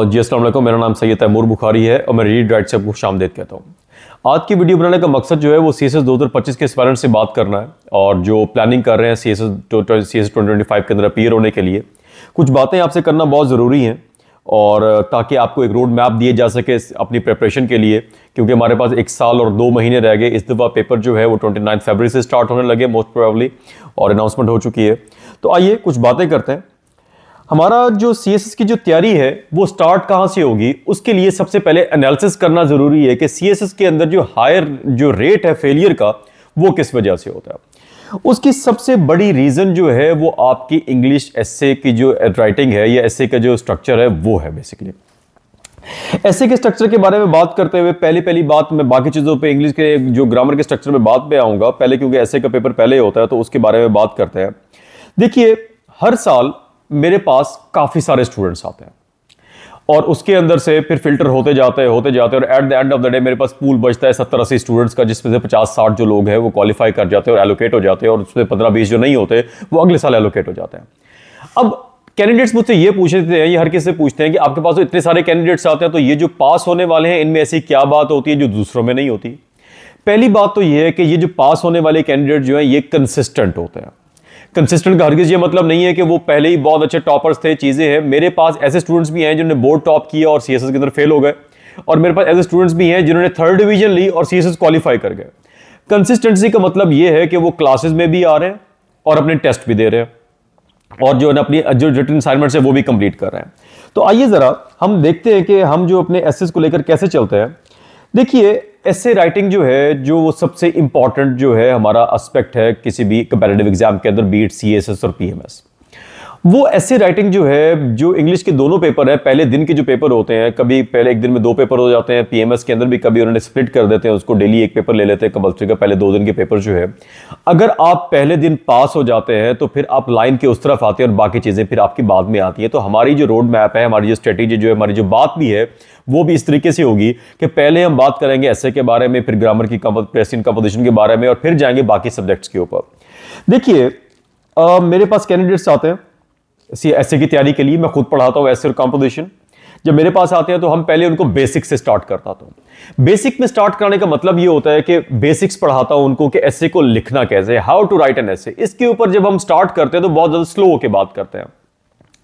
और जी असल मेरा नाम सैयद तैमूर बुखारी है और मैं रीड राइट से आपको देख कहता हूँ आज की वीडियो बनाने का मकसद जो है वो सी एस एस दो हज़ार पच्चीस के स्पैरेंट से बात करना है और जो प्लानिंग कर रहे हैं C S S C S twenty twenty five के अंदर अपीयर होने के लिए कुछ बातें आपसे करना बहुत ज़रूरी हैं और ताकि आपको एक रोड मैप दिए जा सके अपनी प्रेपरेशन के लिए क्योंकि हमारे पास एक साल और दो महीने रह गए इस दफ़ा पेपर जो है वो ट्वेंटी नाइन से स्टार्ट होने लगे मोस्ट प्रोबेबली और अनाउंसमेंट हो चुकी है तो आइए कुछ बातें करते हैं हमारा जो सी की जो तैयारी है वो स्टार्ट कहाँ से होगी उसके लिए सबसे पहले एनालिसिस करना ज़रूरी है कि सी के अंदर जो हायर जो रेट है फेलियर का वो किस वजह से होता है उसकी सबसे बड़ी रीज़न जो है वो आपकी इंग्लिश एसे की जो राइटिंग है या एसे का जो स्ट्रक्चर है वो है बेसिकली ऐसे के स्ट्रक्चर के बारे में बात करते हुए पहली पहली बात मैं बाकी चीज़ों पे इंग्लिश के जो ग्रामर के स्ट्रक्चर में बात पे आऊँगा पहले क्योंकि ऐसे का पेपर पहले ही होता है तो उसके बारे में बात करते हैं देखिए हर साल मेरे पास काफ़ी सारे स्टूडेंट्स आते हैं और उसके अंदर से फिर फिल्टर होते जाते होते जाते और at the end of the day मेरे पास पूल बचता है सत्तर अस्सी स्टूडेंट्स का जिसमें से पचास साठ जो लोग हैं वो क्वालिफाई कर जाते हैं और एलोकेट हो जाते हैं और उसमें पंद्रह बीस जो नहीं होते वो अगले साल एलोकेट हो जाते हैं अब कैंडिडेट्स मुझसे ये पूछते हैं ये हर किसी से पूछते हैं कि आपके पास तो इतने सारे कैंडिडेट्स आते हैं तो ये जो पास होने वाले हैं इनमें ऐसी क्या बात होती है जो दूसरों में नहीं होती पहली बात तो ये है कि ये जो पास होने वाले कैंडिडेट जो हैं ये कंसिस्टेंट होते हैं कंसिस्टेंट का हरगिज ये मतलब नहीं है कि वो पहले ही बहुत अच्छे टॉपर्स थे चीज़ें हैं मेरे पास ऐसे स्टूडेंट्स भी हैं जिन्होंने बोर्ड टॉप किया और सी के अंदर फेल हो गए और मेरे पास ऐसे स्टूडेंट्स भी हैं जिन्होंने थर्ड डिवीजन ली और सी एस कर गए कंसिस्टेंसी का मतलब ये है कि वो क्लासेज में भी आ रहे हैं और अपने टेस्ट भी दे रहे हैं और जो अपनी जो रिटर्न असाइनमेंट्स है वो भी कंप्लीट कर रहे हैं तो आइए ज़रा हम देखते हैं कि हम जो अपने एसेस को लेकर कैसे चलते हैं देखिए ऐसे राइटिंग जो है जो वो सबसे इंपॉर्टेंट जो है हमारा एस्पेक्ट है किसी भी कंपेरेटिव एग्जाम के अंदर बीट सी एस एस और पी एम एस वो ऐसी राइटिंग जो है जो इंग्लिश के दोनों पेपर है पहले दिन के जो पेपर होते हैं कभी पहले एक दिन में दो पेपर हो जाते हैं पीएमएस के अंदर भी कभी उन्होंने स्प्लिट कर देते हैं उसको डेली एक पेपर ले लेते हैं कंपल्सरी का पहले दो दिन के पेपर जो है अगर आप पहले दिन पास हो जाते हैं तो फिर आप लाइन के उस तरफ आते हैं और बाकी चीज़ें फिर आपकी बाद में आती हैं तो हमारी जो रोड मैप है हमारी जो स्ट्रेटेजी जो है हमारी जो बात भी है वो भी इस तरीके से होगी कि पहले हम बात करेंगे ऐसे के बारे में फिर ग्रामर की प्रेसिन कंपोजिशन के बारे में और फिर जाएंगे बाकी सब्जेक्ट्स के ऊपर देखिए मेरे पास कैंडिडेट्स आते हैं सी एस की तैयारी के लिए मैं खुद पढ़ाता हूँ एस और कॉम्पोजिशन जब मेरे पास आते हैं तो हम पहले उनको बेसिक से स्टार्ट करता हूँ बेसिक में स्टार्ट कराने का मतलब ये होता है कि बेसिक्स पढ़ाता हूँ उनको कि ऐसे को लिखना कैसे हाउ टू राइट एन ऐसे इसके ऊपर जब हम स्टार्ट करते हैं तो बहुत ज़्यादा स्लो होकर बात करते हैं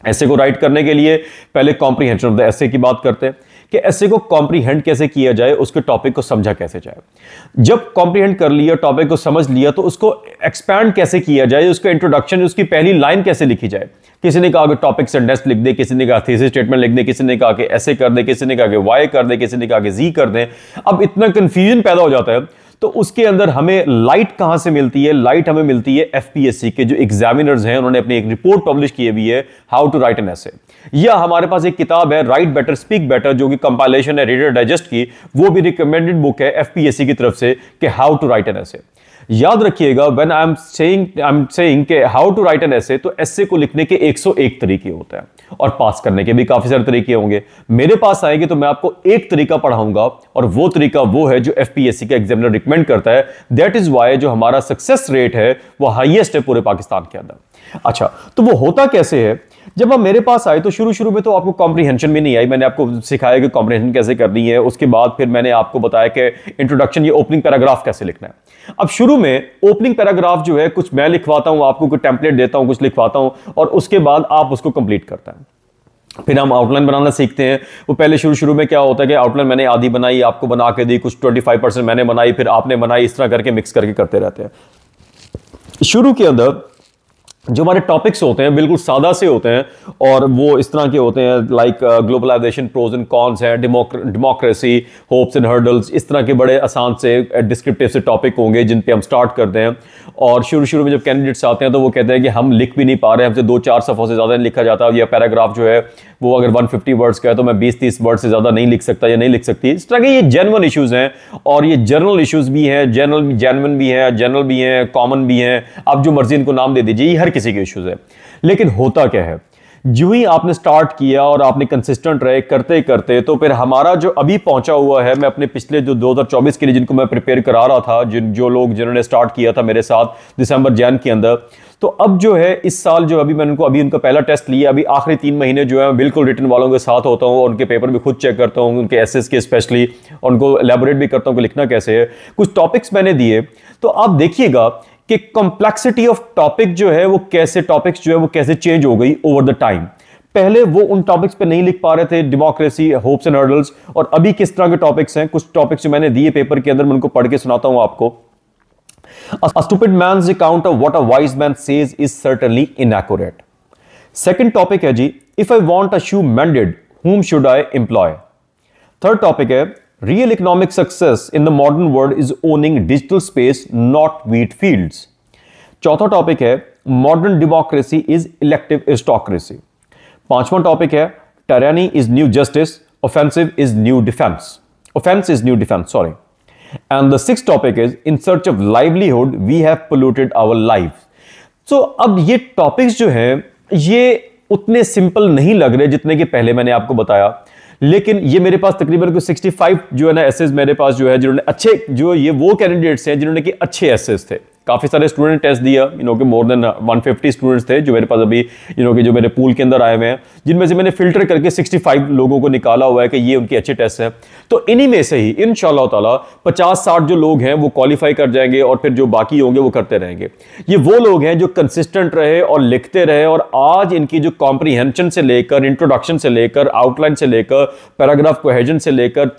ऐसे को राइट करने के लिए पहले कॉम्प्रीहेंशन ऑफ द ऐसे की बात करते हैं कि ऐसे को कॉम्प्रीहेंड कैसे किया जाए उसके टॉपिक को समझा कैसे जाए जब कॉम्प्रीहेंड कर लिया टॉपिक को समझ लिया तो उसको एक्सपैंड कैसे किया जाए उसका इंट्रोडक्शन उसकी पहली लाइन कैसे लिखी जाए किसी ने कहा कि टॉपिक सेंटेंस लिख दे किसी ने कहा थीसिस स्टेटमेंट लिख दे किसी ने कहा कि ऐसे कर दे किसी ने कहा कि वाई कर दे किसी ने कहा कि जी कर दे अब इतना कंफ्यूजन पैदा हो जाता है तो उसके अंदर हमें लाइट कहां से मिलती है लाइट हमें मिलती है एफपीएससी के जो एग्जामिनर्स हैं उन्होंने अपनी एक रिपोर्ट पब्लिश की हुई है how to write an essay या हमारे पास एक किताब है राइट बेटर स्पीक बेटर जो कि कंपाइलेशन है रीडर डाइजेस्ट की वो भी रिकमेंडेड बुक है एफपीएससी की तरफ से कि how to write an essay याद रखिएगा when I am saying I am saying के how to write an essay तो एसे को लिखने के 101 तरीके होते हैं और पास करने के भी काफी सारे तरीके होंगे मेरे पास आएंगे तो मैं आपको एक तरीका पढ़ाऊंगा और वो तरीका वो है जो एफ का एग्जामिनर रिकमेंड करता है दैट इज वाई जो हमारा सक्सेस रेट है वो हाइएस्ट है पूरे पाकिस्तान के अंदर अच्छा तो वो होता कैसे है जब आप मेरे पास आए तो शुरू शुरू में तो आपको कॉम्प्रीहेंशन भी नहीं आई मैंने आपको सिखाया कि कॉम्प्रीहेंशन कैसे करनी है उसके बाद फिर मैंने आपको बताया कि इंट्रोडक्शन ये ओपनिंग पैराग्राफ कैसे लिखना है अब शुरू में ओपनिंग पैराग्राफ जो है कुछ मैं लिखवाता हूँ आपको कोई टेम्पलेट देता हूँ कुछ लिखवाता हूँ और उसके बाद आप उसको कंप्लीट करता है फिर हम आउटलाइन बनाना सीखते हैं वो पहले शुरू शुरू में क्या होता है कि आउटलाइन मैंने आधी बनाई आपको बना के दी कुछ 25 परसेंट मैंने बनाई फिर आपने बनाई इस तरह करके मिक्स करके करते रहते हैं शुरू के अंदर जो हमारे टॉपिक्स होते हैं बिल्कुल सादा से होते हैं और वो इस तरह के होते हैं like globalization pros and cons है डेमोक्रेसी होप्स एंड हर्डल्स इस तरह के बड़े आसान से डिस्क्रिप्टिव uh, से टॉपिक होंगे जिन पे हम स्टार्ट करते हैं और शुरू शुरू में जब कैंडिडेट्स आते हैं तो वो कहते हैं कि हम लिख भी नहीं पा रहे हमसे दो चार सफ़ों से ज़्यादा नहीं लिखा जाता या पैराग्राफ जो है वो अगर फिफ्टी वर्ड्स का है तो मैं बीस तीस वर्ड से ज़्यादा नहीं लिख सकता या नहीं लिख सकती इस तरह के ये जेनवन इशूज़ हैं और ये जनरल इशूज़ भी हैं जनरल जेनवन भी हैं जनरल भी हैं कॉमन भी हैं आप जो मर्जी इनको नाम दे दीजिए ये हर किसी के इश्यूज है लेकिन होता क्या है जो ही आपने स्टार्ट किया और आपने कंसिस्टेंट रहे करते करते तो फिर हमारा जो अभी पहुंचा हुआ है मैं अपने पिछले जो 2024 के लिए जिनको मैं प्रिपेयर करा रहा था जिन जो लोग जिन्होंने स्टार्ट किया था मेरे साथ दिसंबर जैन के अंदर तो अब जो है इस साल जो अभी मैंने उनको अभी उनका पहला टेस्ट लिया अभी आखिरी तीन महीने जो है बिल्कुल रिटर्न वालों के साथ होता हूँ उनके पेपर भी खुद चेक करता हूँ उनके एस के स्पेशली उनको एलेबोरेट भी करता हूँ कि लिखना कैसे है कुछ टॉपिक्स मैंने दिए तो आप देखिएगा कि कॉम्प्लेक्सिटी ऑफ टॉपिक जो है वो कैसे टॉपिक्स जो है वो कैसे चेंज हो गई ओवर द टाइम पहले वो उन टॉपिक्स पे नहीं लिख पा रहे थे डेमोक्रेसी होप्स एंड हर्डल्स और अभी किस तरह के टॉपिक्स हैं कुछ टॉपिक्स जो मैंने दिए पेपर के अंदर मैं उनको पढ़ के सुनाता हूं आपको A man account of what a wise man says is certainly certainly inaccurate. Second topic है जी, if I want a shoe mended whom should I employ third topic है, real economic success in the modern world is owning digital space not wheat fields चौथा topic है modern democracy is elective स्टॉक्रेसी पांचवा topic है tyranny is new justice offensive is new defence offence is new defence sorry and the six topic is in search of livelihood we have polluted our life so अब ये topics जो हैं ये उतने simple नहीं लग रहे जितने कि पहले मैंने आपको बताया लेकिन ये मेरे पास तकरीबन को 65 जो है ना एसेज मेरे पास जो है जिन्होंने अच्छे जो ये वो कैंडिडेट्स हैं जिन्होंने कि अच्छे एसेज थे काफ़ी सारे स्टूडेंट टेस्ट दिया यू नो कि मोर देन 150 स्टूडेंट्स थे जो मेरे पास अभी यू नो कि जो मेरे पूल के अंदर आए हुए हैं जिनमें से मैंने फिल्टर करके 65 लोगों को निकाला हुआ है कि ये उनके अच्छे टेस्ट हैं तो इन्हीं में से ही इन तला पचास साठ जो लोग हैं वो क्वालिफाई कर जाएंगे और फिर जो बाकी होंगे वो करते रहेंगे ये वो लोग हैं जो कंसिस्टेंट रहे और लिखते रहे और आज इनकी जो कॉम्प्रीहेंशन से लेकर इंट्रोडक्शन से लेकर आउटलाइन से लेकर पैराग्राफ कोहेजन से लेकर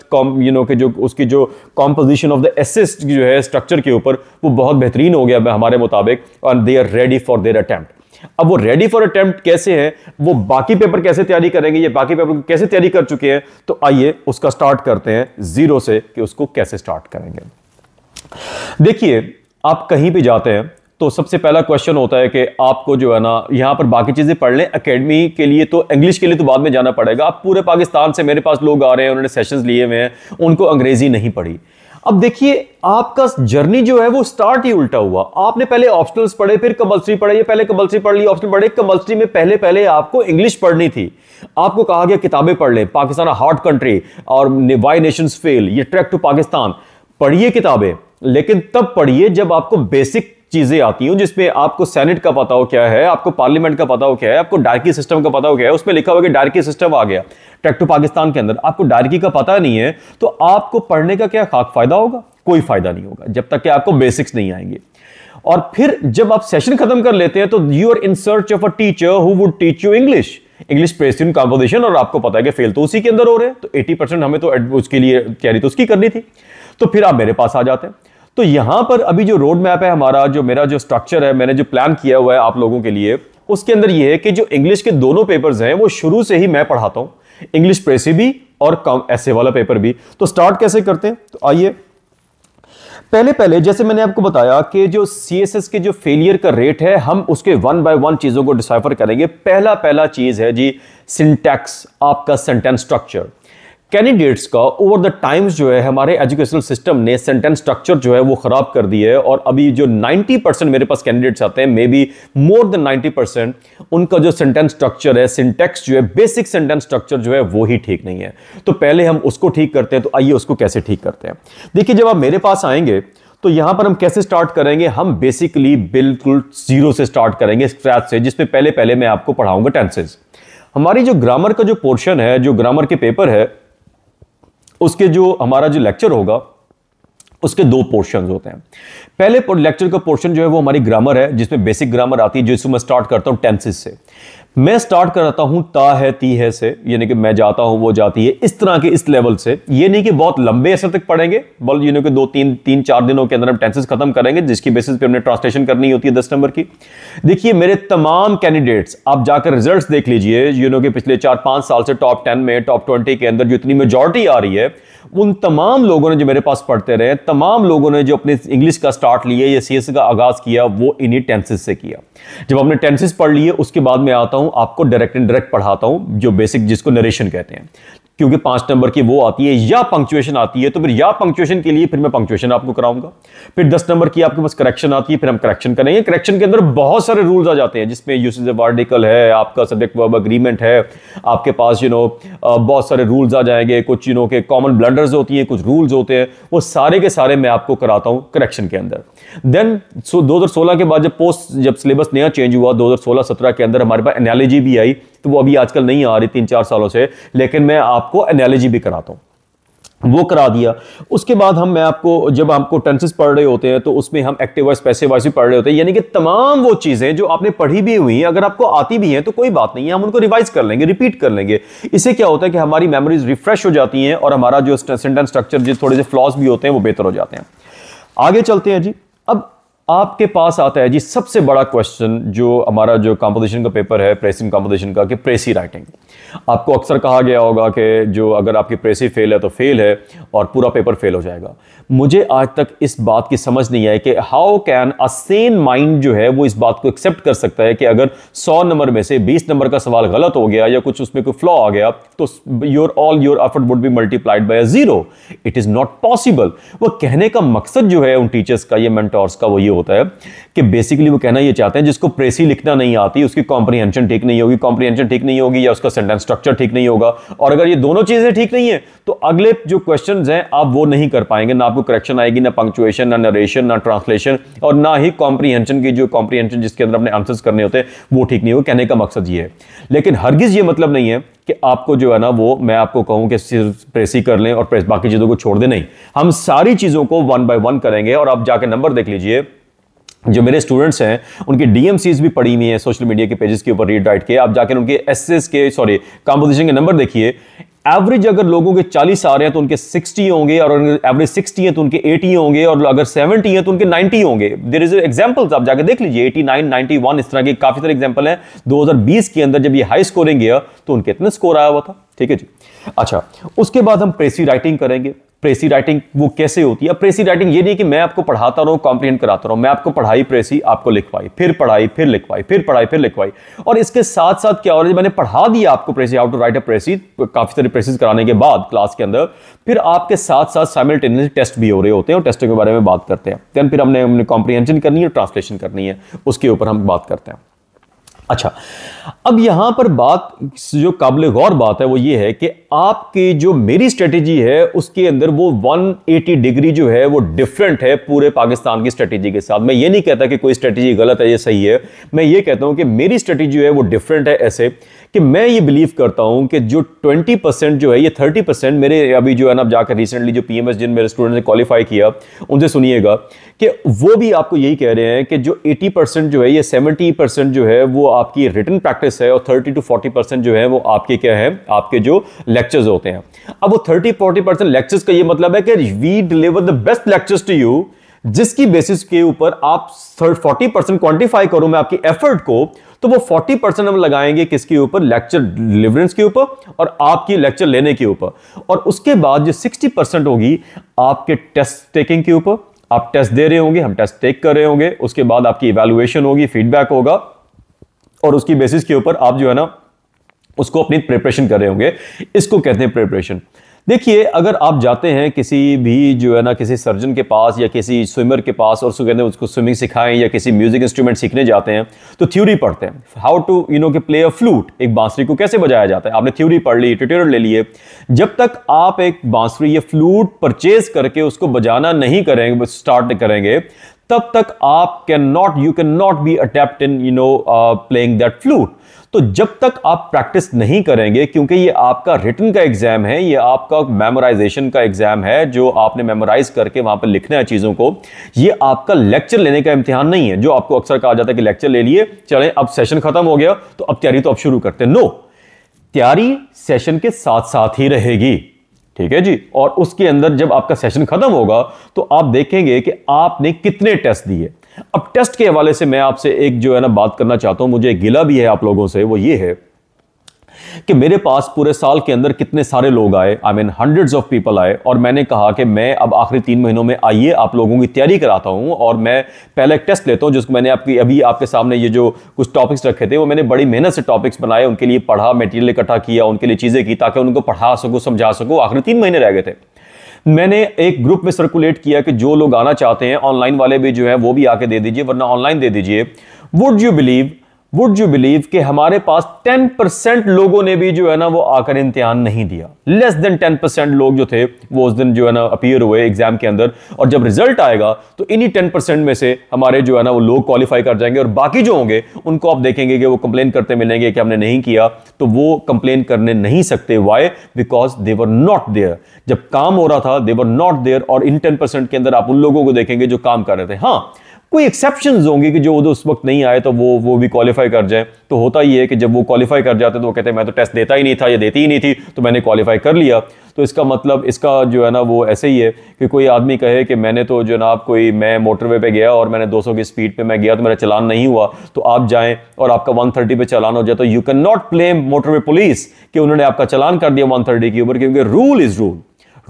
यू नो कि जो उसकी जो कॉम्पोजिशन ऑफ द एसिस्ट जो है स्ट्रक्चर के ऊपर वो बहुत बेहतरीन हो गया हमारे मुताबिक और they are ready for their attempt अब वो रेडी फॉर अटैम्प्ट कैसे हैं वो बाकी पेपर कैसे तैयारी करेंगे ये बाकी पेपर कैसे तैयारी कर चुके हैं तो आइए उसका स्टार्ट करते हैं जीरो से कि उसको कैसे स्टार्ट करेंगे देखिए आप कहीं भी जाते हैं तो सबसे पहला क्वेश्चन होता है कि आपको जो है ना यहाँ पर बाकी चीज़ें पढ़ लें अकेडमी के लिए तो इंग्लिश के लिए तो बाद में जाना पड़ेगा आप पूरे पाकिस्तान से मेरे पास लोग आ रहे हैं उन्होंने सेशंस लिए हुए हैं उनको अंग्रेज़ी नहीं पढ़ी अब देखिए आपका जर्नी जो है वो स्टार्ट ही उल्टा हुआ आपने पहले ऑप्शनल्स पढ़े फिर कंपल्सरी पढ़े पहले कंपल्सरी पढ़ ली ऑप्शनल पढ़े कंपल्सरी में पहले पहले आपको इंग्लिश पढ़नी थी आपको कहा गया किताबें पढ़ लें पाकिस्तान हार्ड कंट्री और वाई नेशन फेल ये ट्रैक टू पाकिस्तान पढ़िए किताबें लेकिन तब पढ़िए जब आपको बेसिक चीज़ें आती हूँ जिसमें आपको सेनेट का पता हो क्या है आपको पार्लियामेंट का पता हो क्या है आपको डायरकी सिस्टम का पता हो क्या है उसमें लिखा हुआ कि डायरकी सिस्टम आ गया टू पाकिस्तान के अंदर आपको डायरकी का पता नहीं है तो आपको पढ़ने का क्या खाक फायदा होगा कोई फायदा नहीं होगा जब तक कि आपको बेसिक्स नहीं आएंगे और फिर जब आप सेशन खत्म कर लेते हैं तो you are in search of a teacher who would teach you English English precis and composition और आपको पता है कि फेल तो उसी के अंदर हो रहे हैं तो 80 परसेंट हमें तो उसके लिए तैयारी तो उसकी करनी थी तो फिर आप मेरे पास आ जाते हैं तो यहां पर अभी जो रोड मैप है हमारा जो मेरा जो स्ट्रक्चर है मैंने जो प्लान किया हुआ है आप लोगों के लिए उसके अंदर यह है कि जो इंग्लिश के दोनों पेपर्स हैं वो शुरू से ही मैं पढ़ाता हूं इंग्लिश प्रेसी भी और ऐसे वाला पेपर भी तो स्टार्ट कैसे करते हैं तो आइए पहले पहले जैसे मैंने आपको बताया कि जो सी के जो फेलियर का रेट है हम उसके वन बाय वन चीज़ों को डिसाइफर करेंगे पहला पहला चीज़ है जी सिंटैक्स आपका सेंटेंस स्ट्रक्चर कैंडिडेट्स का ओवर द टाइम्स जो है हमारे एजुकेशनल सिस्टम ने सेंटेंस स्ट्रक्चर जो है वो खराब कर दी है और अभी जो 90 परसेंट मेरे पास कैंडिडेट्स आते हैं maybe more than 90 percent उनका जो सेंटेंस स्ट्रक्चर है सिंटेक्स जो है बेसिक सेंटेंस स्ट्रक्चर जो है वो ही ठीक नहीं है तो पहले हम उसको ठीक करते हैं तो आइए उसको कैसे ठीक करते हैं देखिए जब आप मेरे पास आएंगे तो यहां पर हम कैसे स्टार्ट करेंगे हम बेसिकली बिल्कुल जीरो से स्टार्ट करेंगे स्क्रैच से जिसमें पहले पहले मैं आपको पढ़ाऊंगा टेंसेज हमारी जो ग्रामर का जो पोर्शन है जो ग्रामर के पेपर है उसके जो हमारा जो लेक्चर होगा उसके दो पोर्शन होते हैं पहले लेक्चर का पोर्शन जो है वो हमारी ग्रामर है जिसमें बेसिक ग्रामर आती है जिसमें मैं स्टार्ट करता हूँ टेंसिस से मैं स्टार्ट करता हूं ता है ती है से यानी कि मैं जाता हूं वो जाती है इस तरह के इस लेवल से ये नहीं कि बहुत लंबे असर तक पढ़ेंगे बल्कि यानी कि दो तीन तीन चार दिनों के अंदर हम टेंसेस खत्म करेंगे जिसकी बेसिस पे हमने ट्रांसलेशन करनी होती है दस नंबर की देखिए मेरे तमाम कैंडिडेट्स आप जाकर रिजल्ट देख लीजिए यू नो कि पिछले चार पांच साल से टॉप टेन में टॉप ट्वेंटी के अंदर जो इतनी मेजोरिटी आ रही है उन तमाम लोगों ने जो मेरे पास पढ़ते रहे तमाम लोगों ने जो अपने इंग्लिश का स्टार्ट लिए या सी का आगाज़ किया वो इन्हीं टेंसेस से किया जब आपने टेंसेस पढ़ लिए उसके बाद मैं आता हूँ आपको डायरेक्ट एंड डायरेक्ट पढ़ाता हूँ जो बेसिक जिसको नरेशन कहते हैं क्योंकि पांच नंबर की वो आती है या पंक्चुएशन आती है तो फिर या पंक्चुएशन के लिए फिर मैं पंक्चुएशन आपको कराऊंगा फिर दस नंबर की आपके पास करेक्शन आती है फिर हम करेक्शन करेंगे करेक्शन के अंदर बहुत सारे रूल्स आ जाते हैं जिसमें यूसेज ऑफ आर्टिकल है आपका सब्जेक्ट वर्ब अग्रीमेंट है आपके पास यू नो बहुत सारे रूल्स आ जाएंगे कुछ यू नो के कॉमन ब्लैंडर्स होती हैं कुछ रूल्स होते हैं वो सारे के सारे मैं आपको कराता हूँ करेक्शन के अंदर देन सो दो के बाद जब पोस्ट जब सिलेबस नया चेंज हुआ दो हज़ार के अंदर हमारे पास एनालॉजी भी आई तो वो अभी आजकल नहीं आ रही तीन चार सालों से लेकिन मैं आपको एनालॉजी भी कराता हूँ वो करा दिया उसके बाद हम मैं आपको जब आपको टेंसेस पढ़ रहे होते हैं तो उसमें हम एक्टिव वॉइस पैसे वॉइस भी पढ़ रहे होते हैं यानी कि तमाम वो चीज़ें जो आपने पढ़ी भी हुई हैं अगर आपको आती भी हैं तो कोई बात नहीं है हम उनको रिवाइज कर लेंगे रिपीट कर लेंगे इससे क्या होता है कि हमारी मेमोरीज रिफ्रेश हो जाती हैं और हमारा जो सेंटेंस स्ट्रक्चर जो थोड़े से फ्लॉज भी होते हैं वो बेहतर हो जाते हैं आगे चलते हैं जी अब आपके पास आता है जी सबसे बड़ा क्वेश्चन जो हमारा जो कॉम्पोजिशन का पेपर है प्रेसिंग कॉम्पोजिशन का कि प्रेसी राइटिंग आपको अक्सर कहा गया होगा कि जो अगर आपकी प्रेसी फेल है तो फेल है और पूरा पेपर फेल हो जाएगा मुझे आज तक इस बात की समझ नहीं आई कि how can a same mind जो है वो इस बात को एक्सेप्ट कर सकता है कि अगर सौ नंबर में से बीस नंबर का सवाल गलत हो गया या कुछ उसमें कोई फ्लॉ आ गया तो your all your effort would be multiplied by zero it is not possible वो कहने का मकसद जो है उन टीचर्स का या मैंटोर्स का वो ये होता है कि बेसिकली वो कहना ये चाहते हैं जिसको प्रेसी लिखना नहीं आती उसकी कॉम्प्रीहेंशन ठीक नहीं होगी कॉम्प्रीहेंशन ठीक नहीं होगी या उसका सेंटेंस स्ट्रक्चर ठीक नहीं होगा और अगर ये दोनों चीज़ें ठीक नहीं है तो अगले जो क्वेश्चन हैं आप वो नहीं कर पाएंगे ना आपको करेक्शन आएगी ना पंक्चुएशन ना नरेशन ना ट्रांसलेशन और ना ही कॉम्प्रीहेंशन की जो कॉम्प्रीहेंशन जिसके अंदर अपने आंसर्स करने होते हैं वो ठीक नहीं होगा कहने का मकसद ये है लेकिन हरगिज़ ये मतलब नहीं है कि आपको जो है ना वो मैं आपको कहूं कि सिर्फ प्रेसी कर लें और प्रेस बाकी चीज़ों को छोड़ दें नहीं हम सारी चीज़ों को वन बाय वन करेंगे और आप जाके नंबर देख लीजिए जो मेरे स्टूडेंट्स हैं उनके डीएमसीज भी पड़ी हुई हैं सोशल मीडिया के पेजेस के ऊपर रीड राइट के आप जाकर उनके एस के सॉरी कॉम्पोजिशन के नंबर देखिए एवरेज अगर लोगों के 40 आ रहे हैं तो उनके 60 होंगे और एवरेज 60 है तो उनके 80 होंगे और अगर 70 है तो उनके 90 होंगे देर इज एग्जाम्पल्स आप जाकर देख लीजिए 89, 91 इस तरह के काफी सारे एग्जाम्पल हैं 2020 के अंदर जब ये हाई स्कोरिंग गया तो उनके इतना स्कोर आया हुआ था ठीक है जी अच्छा उसके बाद हम प्रेसी राइटिंग करेंगे प्रेसी राइटिंग वो कैसे होती है प्रेसी राइटिंग ये नहीं कि मैं आपको पढ़ाता रहूँ कॉम्प्रीहेंड कराता रहूँ मैं आपको पढ़ाई प्रेसी आपको लिखवाई फिर पढ़ाई फिर लिखवाई फिर पढ़ाई फिर लिखवाई और इसके साथ साथ क्या हो रहा है मैंने पढ़ा दिया आपको precis how to write a precis काफ़ी सारी प्रेसिस कराने के बाद क्लास के अंदर फिर आपके साथ साथ साइमिलटेनियस टेस्ट भी हो रहे होते हैं और टेस्टों के बारे में बात करते हैं देन फिर हमने हमने कॉम्प्रीहेंशन करनी है ट्रांसलेशन करनी है उसके ऊपर हम बात करते हैं अच्छा अब यहां पर बात जो काबिल गौर बात है वो ये है कि आपकी जो मेरी स्ट्रेटेजी है उसके अंदर वो 180 डिग्री जो है वो डिफरेंट है पूरे पाकिस्तान की स्ट्रेटेजी के साथ मैं ये नहीं कहता कि कोई स्ट्रेटेजी गलत है या सही है मैं ये कहता हूं कि मेरी स्ट्रेटेजी है वो डिफरेंट है ऐसे कि मैं ये बिलीव करता हूँ कि जो 20 परसेंट जो है ये 30 परसेंट मेरे अभी जो है ना आप जाकर रिसेंटली जो पीएमएस जिन मेरे स्टूडेंट ने क्वालिफाई किया उनसे सुनिएगा कि वो भी आपको यही कह रहे हैं कि जो 80 परसेंट जो है ये 70 परसेंट जो है वो आपकी रिटर्न प्रैक्टिस है और 30 टू 40 परसेंट जो है वो आपके क्या है आपके जो लेक्चर्स होते हैं अब वो 30 40 परसेंट लेक्चर्स का ये मतलब है कि we deliver the best lectures to you जिसकी बेसिस के ऊपर आप फोर्टी परसेंट क्वांटिफाई करो मैं आपकी एफर्ट को तो वो फोर्टी परसेंट हम लगाएंगे किसके ऊपर लेक्चर डिलीवरेंस के ऊपर और आपकी लेक्चर लेने के ऊपर और उसके बाद जो सिक्सटी परसेंट होगी आपके टेस्ट टेकिंग के ऊपर आप टेस्ट दे रहे होंगे हम टेस्ट टेक कर रहे होंगे उसके बाद आपकी इवेल्युएशन होगी फीडबैक होगा और उसकी बेसिस के ऊपर आप जो है ना उसको अपनी प्रिपरेशन कर रहे होंगे इसको कहते हैं प्रिपरेशन देखिए अगर आप जाते हैं किसी भी जो है ना किसी सर्जन के पास या किसी स्विमर के पास और उसको कहते हैं उसको स्विमिंग सिखाएं या किसी म्यूज़िक इंस्ट्रूमेंट सीखने जाते हैं तो थ्योरी पढ़ते हैं हाउ टू यू नो के प्ले अ फ्लूट एक बांसुरी को कैसे बजाया जाता है आपने थ्योरी पढ़ ली ट्यूटोरियल ले लिए जब तक आप एक बांसुरी या फ्लूट परचेज करके उसको बजाना नहीं करेंगे स्टार्ट करेंगे तब तक आप can not you can not be adept in you know playing that flute तो जब तक आप प्रैक्टिस नहीं करेंगे क्योंकि ये आपका रिटर्न का एग्जाम है ये आपका मेमोराइजेशन का एग्जाम है जो आपने मेमोराइज करके वहां पर लिखना है चीज़ों को ये आपका लेक्चर लेने का इम्तिहान नहीं है जो आपको अक्सर कहा जाता है कि लेक्चर ले लिए चले अब सेशन खत्म हो गया तो अब तैयारी तो आप शुरू करते हैं नो तैयारी सेशन के साथ साथ ही रहेगी ठीक है जी और उसके अंदर जब आपका सेशन खत्म होगा तो आप देखेंगे कि आपने कितने टेस्ट दिए अब टेस्ट के हवाले से मैं आपसे एक जो है ना बात करना चाहता हूं मुझे गिला भी है आप लोगों से वो ये है कि मेरे पास पूरे साल के अंदर कितने सारे लोग आए I mean hundreds of people आए और मैंने कहा कि मैं अब आखिरी तीन महीनों में आइए आप लोगों की तैयारी कराता हूं और मैं पहले एक टेस्ट लेता हूं जिसको मैंने आपकी अभी आपके सामने ये जो कुछ टॉपिक्स रखे थे वो मैंने बड़ी मेहनत से टॉपिक्स बनाए उनके लिए पढ़ा मेटीरियल इकट्ठा किया उनके लिए चीज़ें की ताकि उनको पढ़ा सकूँ समझा सकूँ आखिरी तीन महीने रह गए थे मैंने एक ग्रुप में सर्कुलेट किया कि जो लोग आना चाहते हैं ऑनलाइन वाले भी जो है वो भी आके दे दीजिए वरना ऑनलाइन दे दीजिए would you believe would you believe कि हमारे पास 10 परसेंट लोगों ने भी जो है ना वो आकर इम्तिहान नहीं दिया लेस देन 10 परसेंट लोग जो थे वो उस दिन जो है ना अपीयर हुए एग्जाम के अंदर और जब रिजल्ट आएगा तो इन्हीं 10 परसेंट में से हमारे जो है ना वो लोग क्वालिफाई कर जाएंगे और बाकी जो होंगे उनको आप देखेंगे कि वो कंप्लेन करते मिलेंगे कि हमने नहीं किया तो वो कंप्लेन करने नहीं सकते why because they were not there जब काम हो रहा था दे वर नॉट देयर और इन टेन के अंदर आप उन लोगों को देखेंगे जो काम कर रहे थे हाँ कोई एक्सेप्शन होंगे कि जो उस वक्त नहीं आए तो वो वो भी क्वालिफाई कर जाए तो होता ही है कि जब वो क्वालिफाई कर जाते तो वो कहते हैं मैं तो टेस्ट देता ही नहीं था या देती ही नहीं थी तो मैंने क्वालिफाई कर लिया तो इसका मतलब इसका जो है ना वो ऐसे ही है कि कोई आदमी कहे कि मैंने तो जो ना आप कोई मैं मोटरवे पे गया और मैंने 200 की स्पीड पे मैं गया तो मेरा चालान नहीं हुआ तो आप जाएं और आपका 130 पे चलान हो जाए तो you can not blame motorway police कि उन्होंने आपका चालान कर दिया 130 के ऊपर क्योंकि रूल इज़ रूल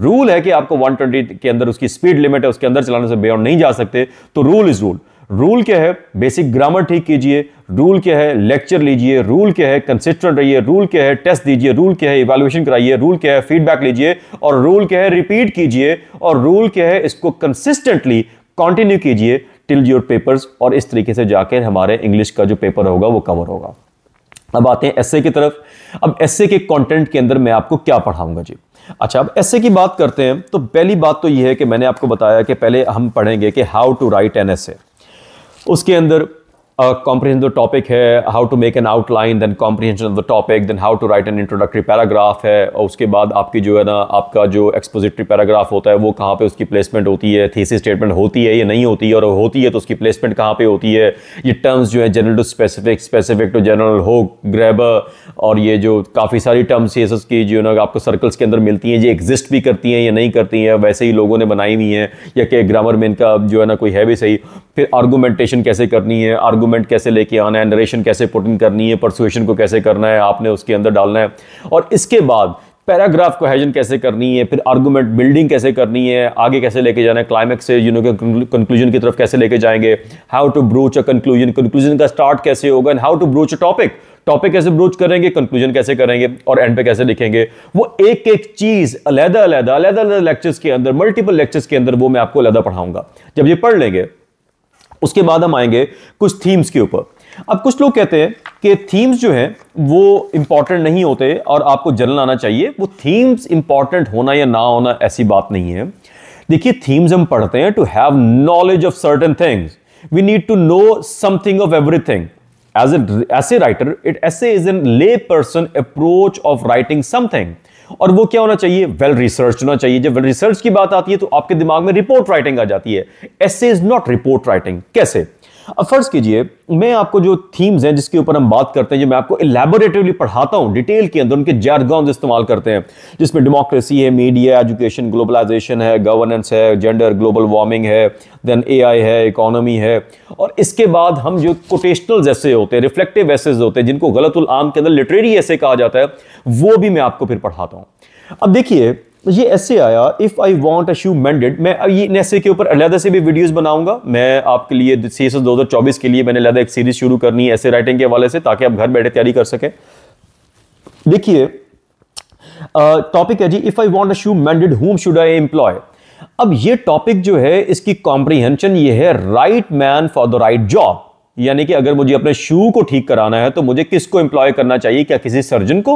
रूल है कि आपको 120 के अंदर उसकी स्पीड लिमिट है उसके अंदर चलाने से बियॉन्ड नहीं जा सकते तो रूल इज रूल रूल क्या है बेसिक ग्रामर ठीक कीजिए रूल क्या है लेक्चर लीजिए रूल क्या है कंसिस्टेंट रहिए रूल क्या है टेस्ट दीजिए रूल क्या है इवेल्युएशन कराइए रूल क्या है फीडबैक लीजिए और रूल क्या है रिपीट कीजिए और रूल क्या है इसको कंसिस्टेंटली कंटिन्यू कीजिए टिल योर पेपर्स और इस तरीके से जाकर हमारे इंग्लिश का जो पेपर होगा वो कवर होगा अब आते हैं एस की तरफ अब एस के कॉन्टेंट के अंदर मैं आपको क्या पढ़ाऊंगा जी अच्छा अब ऐसे की बात करते हैं तो पहली बात तो यह है कि मैंने आपको बताया कि पहले हम पढ़ेंगे कि how to write an essay उसके अंदर uh, comprehension of the topic है how to make an outline then comprehension of the topic then how to write an introductory paragraph है और उसके बाद आपकी जो है ना आपका जो expository paragraph होता है वो कहाँ पे उसकी placement होती है thesis statement होती है या नहीं होती है और होती है तो उसकी placement कहाँ पे होती है ये terms जो है general to specific specific to general हो ग्रेबर और ये जो काफ़ी सारी टर्म्स ये सब की जो ना आपको सर्कल्स के अंदर मिलती हैं ये एग्जिस्ट भी करती हैं या नहीं करती हैं वैसे ही लोगों ने बनाई हुई हैं या कि ग्रामर में इनका जो है ना कोई है भी सही फिर आर्गूमेंटेशन कैसे करनी है आर्गूमेंट आर्गूमेंट कैसे लेके आना है नरेशन कैसे पुट इन करनी है परसुएशन को कैसे करना है आपने उसके अंदर डालना है और इसके बाद पैराग्राफ को हैजन कैसे करनी है फिर आर्गूमेंट बिल्डिंग कैसे करनी है आगे कैसे लेके जाना है क्लाइमैक्स से यू नो कंक्लूजन की तरफ कैसे लेके जाएंगे how to broach a conclusion conclusion का स्टार्ट कैसे होगा and how to broach a topic topic कैसे ब्रोच करेंगे कंक्लूजन कैसे करेंगे और एंड पे कैसे लिखेंगे वो एक एक चीज अलहदा अलहदा अलहदा लेक्चर्स के अंदर मल्टीपल लेक्चर्स के अंदर वो मैं आपको अलहदा पढ़ाऊंगा जब ये पढ़ लेंगे उसके बाद हम आएंगे कुछ थीम्स के ऊपर अब कुछ लोग कहते हैं कि थीम्स जो हैं वो इंपॉर्टेंट नहीं होते और आपको जनरल आना चाहिए वो थीम्स इंपॉर्टेंट होना या ना होना ऐसी बात नहीं है देखिए थीम्स हम पढ़ते हैं to have knowledge of certain things we need to know something of everything as an essay writer it essay is an lay person approach of writing something और वो क्या होना चाहिए वेल रिसर्च होना चाहिए जब वेल रिसर्च की बात आती है तो आपके दिमाग में रिपोर्ट राइटिंग आ जाती है essay is not report writing कैसे अब फर्ज कीजिए मैं आपको जो थीम्स हैं जिसके ऊपर हम बात करते हैं जो मैं आपको इलेबोरेटिवली पढ़ाता हूँ डिटेल के अंदर उनके जैरगॉन्स इस्तेमाल करते हैं जिसमें डेमोक्रेसी है मीडिया एजुकेशन ग्लोबलाइजेशन है गवर्नेंस है जेंडर ग्लोबल वार्मिंग है देन ए है इकोनॉमी है और इसके बाद हम जो कोटेशनल जैसे होते हैं रिफ्लेक्टिव ऐसे होते हैं जिनको गलत आम के अंदर लिटरेरी ऐसे कहा जाता है वो भी मैं आपको फिर पढ़ाता हूँ अब देखिए तो ये ऐसे आया इफ़ आई वॉन्ट अ मैंडेड मैं ये ऐसे के ऊपर अलहदा से भी वीडियोज बनाऊंगा मैं आपके लिए सी दो हज़ार चौबीस के लिए मैंने अलहदा एक सीरीज़ शुरू करनी है ऐसे राइटिंग के हवाले से ताकि आप घर बैठे तैयारी कर सकें देखिए टॉपिक है जी if I want a मैंडेड whom should I employ अब ये टॉपिक जो है इसकी कॉम्प्रीहेंशन ये है right man for the right job यानी कि अगर मुझे अपने शू को ठीक कराना है तो मुझे किसको इंप्लॉय करना चाहिए क्या किसी सर्जन को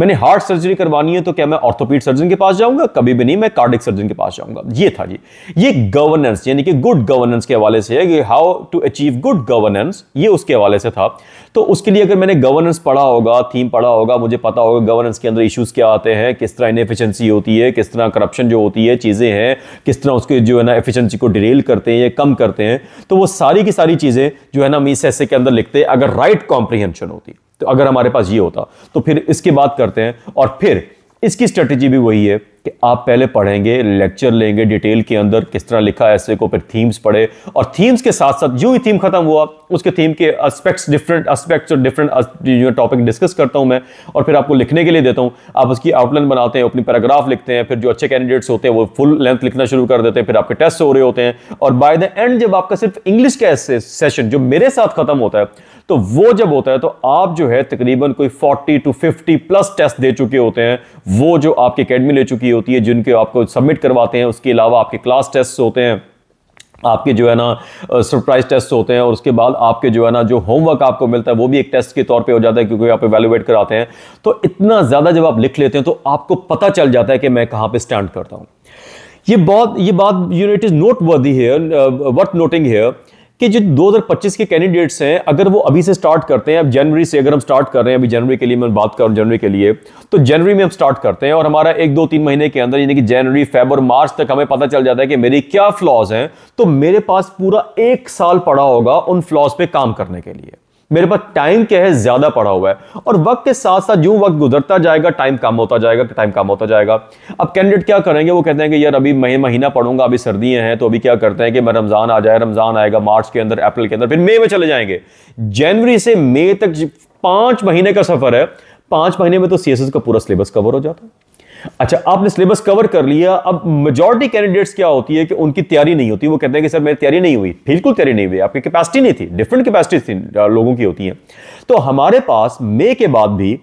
मैंने हार्ट सर्जरी करवानी है तो क्या मैं ऑर्थोपीड सर्जन के पास जाऊंगा कभी भी नहीं मैं कार्डिक सर्जन के पास जाऊंगा ये था जी ये गवर्नेंस यानी कि गुड गवर्नेंस के हवाले से है how to achieve good governance ये उसके हवाले से था तो उसके लिए अगर मैंने गवर्नेंस पढ़ा होगा थीम पढ़ा होगा मुझे पता होगा गवर्नेंस के अंदर इश्यूज क्या आते हैं किस तरह इनफिशियंसी होती है किस तरह करप्शन जो होती है चीज़ें हैं किस तरह उसके जो है ना एफिशेंसी को डिरेल करते हैं या कम करते हैं तो वो सारी की सारी चीज़ें जो है ना हम इस ऐसे के अंदर लिखते हैं अगर राइट कॉम्प्रीहेंशन होती तो अगर हमारे पास ये होता तो फिर इसकी बात करते हैं और फिर इसकी स्ट्रेटेजी भी वही है कि आप पहले पढ़ेंगे लेक्चर लेंगे डिटेल के अंदर किस तरह लिखा है ऐसे को फिर थीम्स पढ़े और थीम्स के साथ साथ जो ही थीम खत्म हुआ उसके थीम के एस्पेक्ट्स डिफरेंट एस्पेक्ट्स और डिफरेंट जो टॉपिक डिस्कस करता हूं मैं और फिर आपको लिखने के लिए देता हूँ आप उसकी आउटलाइन बनाते हैं अपनी पैराग्राफ लिखते हैं फिर जो अच्छे कैंडिडेट्स होते हैं वो फुल लेंथ लिखना शुरू कर देते हैं फिर आपके टेस्ट हो रहे होते हैं और बाय द एंड जब आपका सिर्फ इंग्लिश का सेशन जो मेरे साथ खत्म होता है तो वो जब होता है तो आप जो है तकरीबन कोई 40 टू 50 प्लस टेस्ट दे चुके होते हैं वो जो आपकी अकेडमी ले चुकी होती है जिनके आपको सबमिट करवाते हैं उसके अलावा आपके क्लास टेस्ट होते हैं आपके जो है ना सरप्राइज टेस्ट होते हैं और उसके बाद आपके जो है ना जो होमवर्क आपको मिलता है वो भी एक टेस्ट के तौर पे हो जाता है क्योंकि आप एवेलुएट कराते हैं तो इतना ज़्यादा जब आप लिख लेते हैं तो आपको पता चल जाता है कि मैं कहाँ पे स्टैंड करता हूँ ये बहुत ये बात you know it is not worthy here worth noting here कि जो 2025 के कैंडिडेट्स हैं अगर वो अभी से स्टार्ट करते हैं अब जनवरी से अगर हम स्टार्ट कर रहे हैं अभी जनवरी के लिए मैं बात कर रहा हूँ जनवरी के लिए तो जनवरी में हम स्टार्ट करते हैं और हमारा एक दो तीन महीने के अंदर यानी कि जनवरी फेब और मार्च तक हमें पता चल जाता है कि मेरी क्या फ्लॉज हैं तो मेरे पास पूरा एक साल पड़ा होगा उन फ्लॉज पे काम करने के लिए मेरे पास टाइम क्या है ज्यादा पड़ा हुआ है और वक्त के साथ साथ जो वक्त गुजरता जाएगा टाइम कम होता जाएगा टाइम कम होता जाएगा अब कैंडिडेट क्या करेंगे वो कहते हैं कि यार अभी मई महीना पढ़ूंगा अभी सर्दियां हैं तो अभी क्या करते हैं कि मैं रमज़ान आ जाए रमज़ान आएगा मार्च के अंदर अप्रैल के अंदर फिर मई में चले जाएंगे जनवरी से मई तक पांच महीने का सफ़र है पांच महीने में तो सीएसएस का पूरा सिलेबस कवर हो जाता है अच्छा आपने सिलेबस कवर कर लिया अब मेजोरिटी कैंडिडेट्स क्या होती है कि उनकी तैयारी नहीं होती वो कहते हैं कि सर मेरी तैयारी नहीं हुई बिल्कुल तैयारी नहीं हुई आपकी कैपेसिटी नहीं थी डिफरेंट कैपेसिटी थी लोगों की होती है तो हमारे पास मे के बाद भी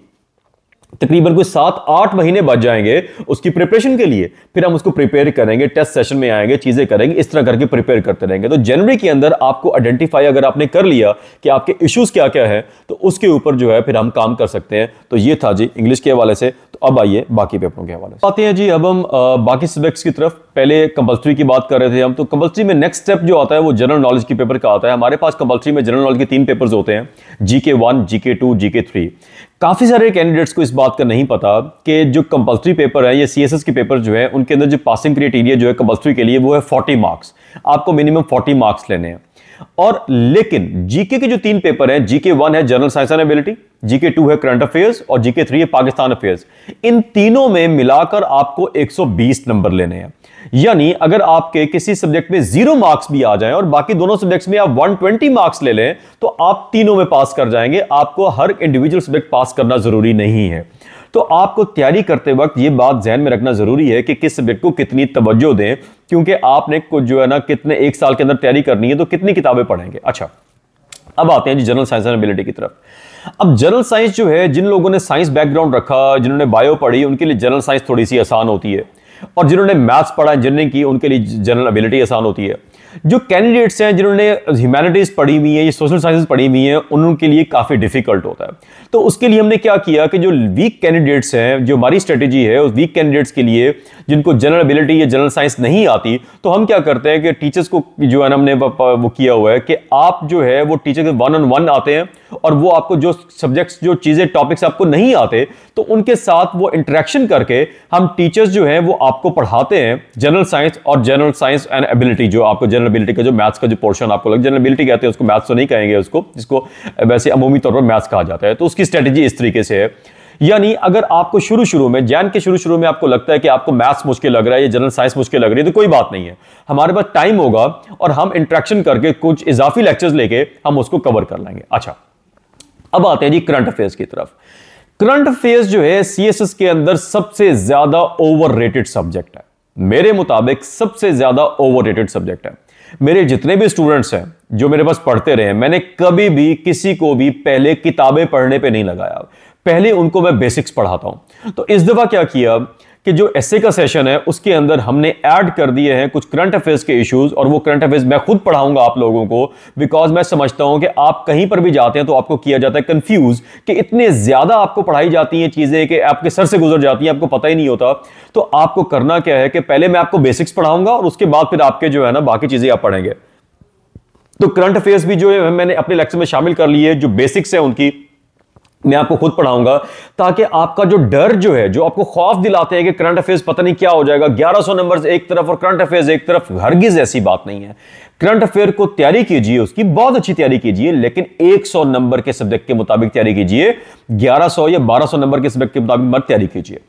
तकरीबन कोई सात आठ महीने बच जाएंगे उसकी प्रिपरेशन के लिए फिर हम उसको प्रिपेयर करेंगे टेस्ट सेशन में आएंगे चीज़ें करेंगे इस तरह करके प्रिपेयर करते रहेंगे तो जनवरी के अंदर आपको आइडेंटिफाई अगर आपने कर लिया कि आपके इश्यूज़ क्या क्या हैं तो उसके ऊपर जो है फिर हम काम कर सकते हैं तो ये था जी इंग्लिश के हवाले से तो अब आइए बाकी पेपरों के हवाले से आते हैं जी अब हम आ, बाकी सब्जेक्ट्स की तरफ पहले कंपल्सरी की बात कर रहे थे हम तो कंपल्सरी में नेक्स्ट स्टेप जो आता है वो जनरल नॉलेज के पेपर का आता है हमारे पास कंपल्सरी में जनरल नॉलेज के तीन पेपर्स होते हैं जी के वन जी के टू जी के थ्री काफ़ी सारे कैंडिडेट्स को इस बात का नहीं पता कि जो कंपलसरी पेपर है या सी एस एस के पेपर जो है उनके अंदर जो पासिंग क्राइटेरिया जो है कंपलसरी के लिए वो है फोर्टी मार्क्स आपको मिनिमम फोर्टी मार्क्स लेने हैं और लेकिन जीके के जो तीन पेपर हैं जीके वन है general science and ability GK two है करंट अफेयर्स और जीके थ्री है पाकिस्तान अफेयर्स इन तीनों में मिलाकर आपको 120 नंबर लेने हैं यानी अगर आपके किसी सब्जेक्ट में जीरो मार्क्स भी आ जाए और बाकी दोनों सब्जेक्ट्स में आप 120 मार्क्स ले लें तो आप तीनों में पास कर जाएंगे आपको हर इंडिविजुअल सब्जेक्ट पास करना जरूरी नहीं है तो आपको तैयारी करते वक्त ये बात जहन में रखना ज़रूरी है कि किस सब्जेक्ट को कितनी तवज्जो दें क्योंकि आपने कुछ जो है ना कितने एक साल के अंदर तैयारी करनी है तो कितनी किताबें पढ़ेंगे अच्छा अब आते हैं जी जनरल साइंस एंड एबिलिटी की तरफ अब जनरल साइंस जो है जिन लोगों ने साइंस बैकग्राउंड रखा जिन्होंने बायो पढ़ी उनके लिए जनरल साइंस थोड़ी सी आसान होती है और जिन्होंने मैथ्स पढ़ा इंजीनियरिंग की उनके लिए जनरल एबिलिटी आसान होती है जो कैंडिडेट्स हैं जिन्होंने ह्यूमैनिटीज़ पढ़ी हुई है या सोशल साइंस पढ़ी हुई हैं उनके लिए काफ़ी डिफिकल्ट होता है तो उसके लिए हमने क्या किया कि जो वीक कैंडिडेट्स हैं जो हमारी स्ट्रेटेजी है उस वीक कैंडिडेट्स के लिए जिनको जनरल एबिलिटी या जनरल साइंस नहीं आती तो हम क्या करते हैं कि टीचर्स को जो है ना हमने वो किया हुआ है कि आप जो है वो टीचर के वन ऑन वन आते हैं और वो आपको जो सब्जेक्ट्स जो चीज़ें टॉपिक्स आपको नहीं आते तो उनके साथ वो इंटरेक्शन करके हम टीचर्स जो हैं वो आपको पढ़ाते हैं जनरल साइंस और जनरल साइंस एंड एबिलिटी जो आपको जनरल एबिलिटी का जो मैथ्स का जो पोर्शन आपको लग जनरल एबिलिटी कहते हैं उसको मैथ्स तो नहीं कहेंगे उसको जिसको वैसे अमूमी तौर पर मैथ्स कहा जाता है तो उसकी स्ट्रेटेजी इस तरीके से है यानी अगर आपको शुरू शुरू में जैन के शुरू शुरू में आपको लगता है कि आपको मैथ्स मुश्किल लग रहा है या जनरल साइंस मुश्किल लग रही है तो कोई बात नहीं है हमारे पास टाइम होगा और हम इंट्रैक्शन करके कुछ इजाफी लेक्चर्स लेके हम उसको कवर कर लेंगे अच्छा अब आते हैं जी करंट अफेयर्स की तरफ करंट अफेयर्स जो है सीएसएस के अंदर सबसे ज्यादा ओवर सब्जेक्ट है मेरे मुताबिक सबसे ज्यादा ओवर सब्जेक्ट है मेरे जितने भी स्टूडेंट्स हैं जो मेरे पास पढ़ते रहे मैंने कभी भी किसी को भी पहले किताबें पढ़ने पे नहीं लगाया पहले उनको मैं बेसिक्स पढ़ाता हूं तो इस दफ़ा क्या किया कि जो एस का सेशन है उसके अंदर हमने ऐड कर दिए हैं कुछ करंट अफेयर्स के इश्यूज और वो करंट अफेयर्स मैं खुद पढ़ाऊंगा आप लोगों को बिकॉज मैं समझता हूं कि आप कहीं पर भी जाते हैं तो आपको किया जाता है कंफ्यूज कि इतने ज़्यादा आपको पढ़ाई जाती हैं चीज़ें कि आपके सर से गुजर जाती हैं आपको पता ही नहीं होता तो आपको करना क्या है कि पहले मैं आपको बेसिक्स पढ़ाऊंगा और उसके बाद फिर आपके जो है ना बाकी चीज़ें आप पढ़ेंगे तो करंट अफेयर्स भी जो है मैंने अपने लेक्चर में शामिल कर लिए जो बेसिक्स है उनकी मैं आपको खुद पढ़ाऊंगा ताकि आपका जो डर जो है जो आपको खौफ दिलाते हैं कि करंट अफेयर्स पता नहीं क्या हो जाएगा 1100 नंबर एक तरफ और करंट अफेयर्स एक तरफ हरगिज ऐसी बात नहीं है करंट अफेयर को तैयारी कीजिए उसकी बहुत अच्छी तैयारी कीजिए लेकिन 100 नंबर के सब्जेक्ट के मुताबिक तैयारी कीजिए 1100 या 1200 नंबर के सब्जेक्ट के मुताबिक मत तैयारी कीजिए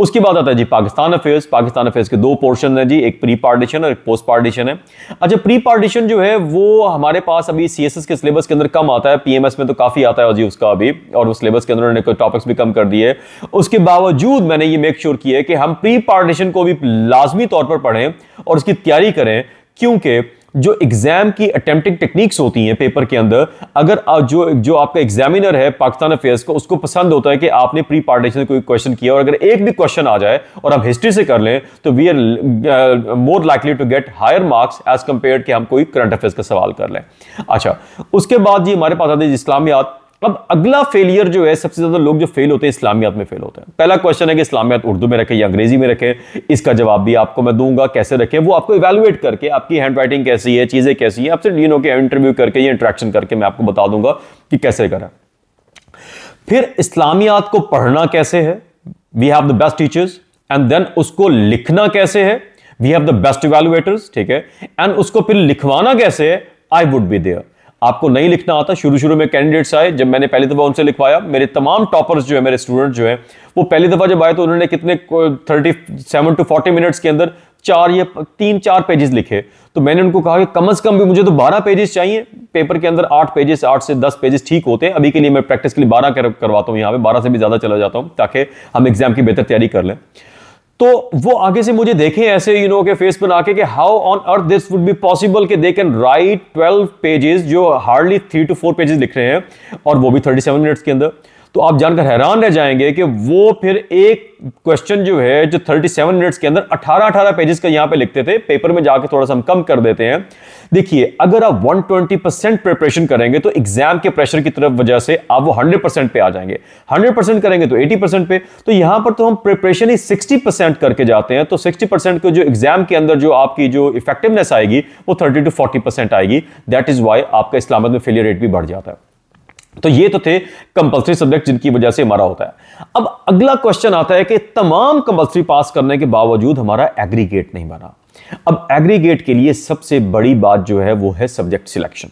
उसके बाद आता है जी पाकिस्तान अफेयर्स पाकिस्तान अफेयर्स के दो पोर्शन हैं जी एक प्री पार्टीशन और एक पोस्ट पार्टीशन है अच्छा प्री पार्टीशन जो है वो हमारे पास अभी सी के सिलेबस के अंदर कम आता है पीएमएस में तो काफ़ी आता है जी उसका अभी और वो सिलेबस के अंदर उन्होंने टॉपिक्स भी कम कर दिए उसके बावजूद मैंने ये मेक श्योर किया है कि हम प्री पार्टीशन को भी लाजमी तौर पर पढ़ें और उसकी तैयारी करें क्योंकि जो एग्जाम की अटेम्प्टिंग टेक्निक्स होती हैं पेपर के अंदर अगर जो जो आपका एग्जामिनर है पाकिस्तान अफेयर्स को उसको पसंद होता है कि आपने प्री पार्टिशन कोई क्वेश्चन किया और अगर एक भी क्वेश्चन आ जाए और आप हिस्ट्री से कर लें तो we are more likely to get higher marks as compare कि हम कोई करंट अफेयर्स का सवाल कर लें अच्छा उसके बाद जी हमारे पास आते हैं इस्लामियात अब अगला फेलियर जो है सबसे ज्यादा लोग जो फेल होते हैं इस्लामियात में फेल होते हैं पहला क्वेश्चन है कि इस्लामियात उर्दू में रखें या अंग्रेजी में रखें इसका जवाब भी आपको मैं दूंगा कैसे रखें वो आपको इवेलुएट करके आपकी हैंड राइटिंग कैसी है चीजें कैसी है आपसे डीन होकर इंटरव्यू करके या इंट्रैक्शन करके मैं आपको बता दूंगा कि कैसे करें फिर इस्लामियात को पढ़ना कैसे है we have the best teachers and then उसको लिखना कैसे है we have the best evaluators ठीक है एंड उसको फिर लिखवाना कैसे है आई वुड बी देयर आपको नहीं लिखना आता शुरू शुरू में कैंडिडेट्स आए जब मैंने पहली दफ़ा उनसे लिखवाया मेरे तमाम टॉपर्स जो है मेरे स्टूडेंट जो है वो पहली दफ़ा जब आए तो उन्होंने कितने thirty seven to forty minutes के अंदर चार या तीन चार पेजेस लिखे तो मैंने उनको कहा कि कम अज कम भी मुझे तो बारह पेजेस चाहिए पेपर के अंदर आठ पेजेस आठ से दस पेजेस ठीक होते हैं अभी के लिए मैं प्रैक्टिस के लिए बारह करवाता हूँ यहाँ पे बारह से भी ज़्यादा चला जाता हूँ ताकि हम एग्जाम की बेहतर तैयारी कर लें तो वो आगे से मुझे देखें ऐसे यू नो के फेस पर आके कि how on earth this would be possible के दे कैन राइट 12 पेजेस जो hardly three to four pages लिख रहे हैं और वो भी 37 मिनट्स के अंदर तो आप जानकर हैरान रह जाएंगे कि वो फिर एक क्वेश्चन जो है जो 37 मिनट्स के अंदर 18-18 पेजेस का यहां पे लिखते थे पेपर में जाके थोड़ा सा हम कम कर देते हैं देखिए अगर आप 120 परसेंट प्रिपरेशन करेंगे तो एग्जाम के प्रेशर की तरफ वजह से आप वो 100 परसेंट पे आ जाएंगे 100 परसेंट करेंगे तो 80 परसेंट पे तो यहां पर तो हम प्रिपरेशन ही 60 परसेंट करके जाते हैं तो 60 परसेंट जो एग्जाम के अंदर जो आपकी जो इफेक्टिवनेस आएगी वो थर्टी टू फोर्टी आएगी दैट इज वाई आपका इस्लामत में फेलियर रेट भी बढ़ जाता है तो ये तो थे कंपलसरी सब्जेक्ट जिनकी वजह से हमारा होता है अब अगला क्वेश्चन आता है कि तमाम कंपलसरी पास करने के बावजूद हमारा एग्रीगेट नहीं बना अब एग्रीगेट के लिए सबसे बड़ी बात जो है वो है सब्जेक्ट सिलेक्शन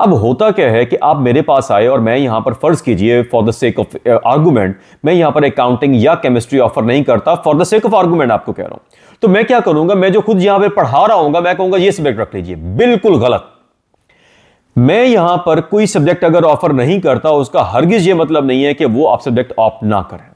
अब होता क्या है कि आप मेरे पास आए और मैं यहां पर फर्ज कीजिए for the sake of argument मैं यहां पर अकाउंटिंग या केमिस्ट्री ऑफर नहीं करता for the sake of argument आपको कह रहा हूं तो मैं क्या करूंगा मैं जो खुद यहां पर पढ़ा रहा हूं मैं कहूंगा ये सब्जेक्ट रख लीजिए बिल्कुल गलत मैं यहां पर कोई सब्जेक्ट अगर ऑफर नहीं करता उसका हरगिज ये मतलब नहीं है कि वो आप सब्जेक्ट ऑप्ट ना करें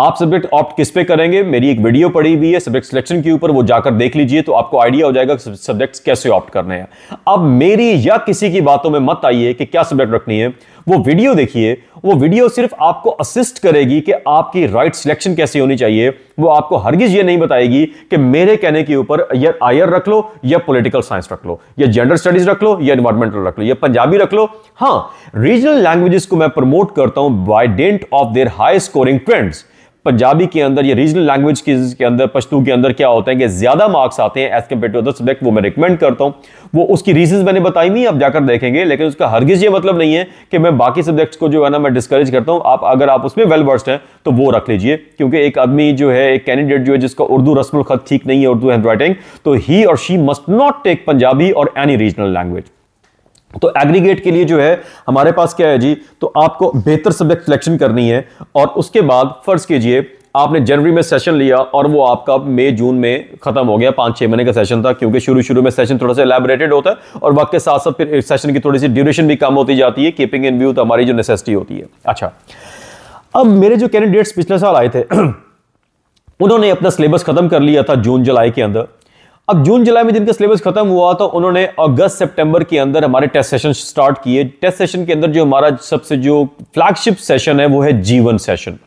आप सब्जेक्ट ऑप्ट किस पे करेंगे मेरी एक वीडियो पड़ी हुई है सब्जेक्ट सिलेक्शन के ऊपर वो जाकर देख लीजिए तो आपको आइडिया हो जाएगा सब्जेक्ट्स कैसे ऑप्ट करने हैं अब मेरी या किसी की बातों में मत आइए कि क्या सब्जेक्ट रखनी है वो वीडियो देखिए वो वीडियो सिर्फ आपको असिस्ट करेगी कि आपकी राइट सिलेक्शन कैसे होनी चाहिए वो आपको हरगिज ये नहीं बताएगी कि मेरे कहने के ऊपर या आयर रख लो या पॉलिटिकल साइंस रख लो या जेंडर स्टडीज रख लो या इन्वायरमेंटल रख लो या पंजाबी रख लो हाँ रीजनल लैंग्वेजेस को मैं प्रमोट करता हूं by dint of their high scoring trends Punjabi के अंदर या रीजनल लैंग्वेज के अंदर पश्तू के अंदर क्या होते हैं कि ज्यादा मार्क्स आते हैं as compare to other subject वो मैं रिकमेंड करता हूँ वो उसकी रीजन मैंने बताई नहीं आप जाकर देखेंगे लेकिन उसका हरगिज ये मतलब नहीं है कि मैं बाकी सब्जेक्ट्स को जो है ना मैं डिस्करेज करता हूँ आप अगर आप उसमें वेल वर्स्ड हैं तो वो रख लीजिए क्योंकि एक आदमी जो है एक कैंडिडेट जो है जिसका उर्दू रस्म खत ठीक नहीं है उर्दू हैंड राइटिंग तो ही और she must not take Punjabi और एनी रीजनल लैंग्वेज तो एग्रीगेट के लिए जो है हमारे पास क्या है जी तो आपको बेहतर सब्जेक्ट सिलेक्शन करनी है और उसके बाद फर्ज कीजिए आपने जनवरी में सेशन लिया और वो आपका मई जून में खत्म हो गया पाँच छः महीने का सेशन था क्योंकि शुरू शुरू में सेशन थोड़ा सा एलेबरेटेड होता है और वक्त के साथ साथ फिर सेशन की थोड़ी सी ड्यूरेशन भी कम होती जाती है कीपिंग इन व्यू तो हमारी जो नेसेसिटी होती है अच्छा अब मेरे जो कैंडिडेट्स पिछले साल आए थे उन्होंने अपना सिलेबस खत्म कर लिया था जून जुलाई के अंदर अब जून जुलाई में जिनका सिलेबस खत्म हुआ तो उन्होंने अगस्त सितंबर के अंदर हमारे टेस्ट सेशन स्टार्ट किए टेस्ट सेशन के अंदर जो हमारा सबसे जो फ्लैगशिप सेशन है वो है जीवन सेशन